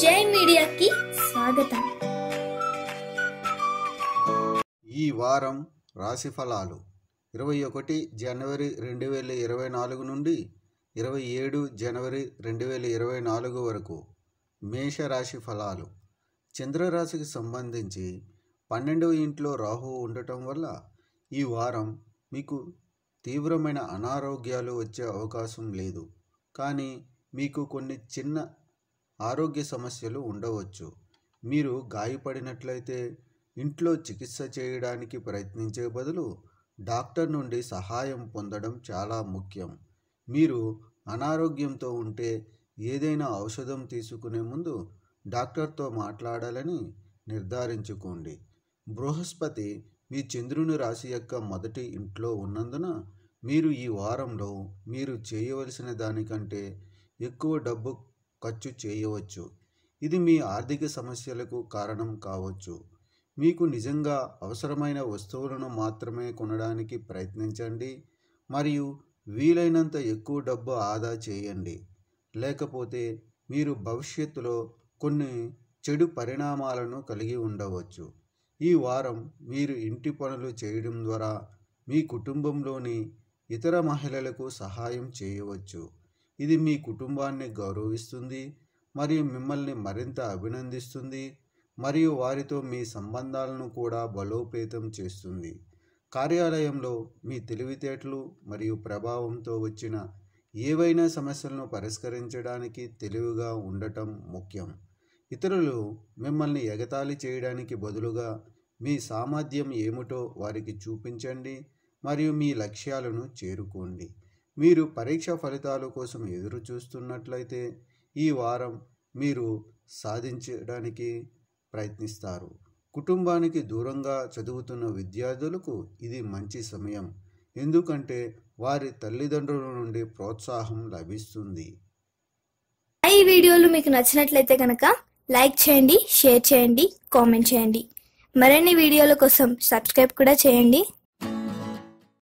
జై మీడియాకి స్వాగతం ఈ వారం రాశి ఫలాలు ఇరవై ఒకటి జనవరి రెండు వేల ఇరవై నాలుగు నుండి ఇరవై ఏడు జనవరి రెండు వేల ఇరవై నాలుగు వరకు మేషరాశి ఫలాలు చంద్రరాశికి సంబంధించి పన్నెండవ ఇంట్లో రాహు ఉండటం వల్ల ఈ వారం మీకు తీవ్రమైన అనారోగ్యాలు వచ్చే అవకాశం లేదు కానీ మీకు కొన్ని చిన్న ఆరోగ్య సమస్యలు ఉండవచ్చు మీరు గాయపడినట్లయితే ఇంట్లో చికిత్స చేయడానికి ప్రయత్నించే బదులు డాక్టర్ నుండి సహాయం పొందడం చాలా ముఖ్యం మీరు అనారోగ్యంతో ఉంటే ఏదైనా ఔషధం తీసుకునే ముందు డాక్టర్తో మాట్లాడాలని నిర్ధారించుకోండి బృహస్పతి మీ చంద్రుని రాశి యొక్క మొదటి ఇంట్లో ఉన్నందున మీరు ఈ వారంలో మీరు చేయవలసిన దానికంటే ఎక్కువ డబ్బు ఖర్చు చేయవచ్చు ఇది మీ ఆర్థిక సమస్యలకు కారణం కావచ్చు మీకు నిజంగా అవసరమైన వస్తువులను మాత్రమే కొనడానికి ప్రయత్నించండి మరియు వీలైనంత ఎక్కువ డబ్బు ఆదా చేయండి లేకపోతే మీరు భవిష్యత్తులో కొన్ని చెడు పరిణామాలను కలిగి ఉండవచ్చు ఈ వారం మీరు ఇంటి పనులు చేయడం ద్వారా మీ కుటుంబంలోని ఇతర మహిళలకు సహాయం చేయవచ్చు ఇది మీ కుటుంబాన్ని గౌరవిస్తుంది మరియు మిమ్మల్ని మరింత అభినందిస్తుంది మరియు వారితో మీ సంబంధాలను కూడా బలోపేతం చేస్తుంది కార్యాలయంలో మీ తెలివితేటలు మరియు ప్రభావంతో వచ్చిన ఏవైనా సమస్యలను పరిష్కరించడానికి తెలివిగా ఉండటం ముఖ్యం ఇతరులు మిమ్మల్ని ఎగతాళి చేయడానికి బదులుగా మీ సామర్థ్యం ఏమిటో వారికి చూపించండి మరియు మీ లక్ష్యాలను చేరుకోండి మీరు పరీక్ష ఫలితాల కోసం ఎదురు చూస్తున్నట్లయితే ఈ వారం మీరు సాధించడానికి ప్రయత్నిస్తారు కుటుంబానికి దూరంగా చదువుతున్న విద్యార్థులకు ఇది మంచి సమయం ఎందుకంటే వారి తల్లిదండ్రుల నుండి ప్రోత్సాహం లభిస్తుంది ఈ వీడియోలు మీకు నచ్చినట్లయితే కనుక లైక్ చేయండి షేర్ చేయండి కామెంట్ చేయండి మరిన్ని వీడియోల కోసం సబ్స్క్రైబ్ కూడా చేయండి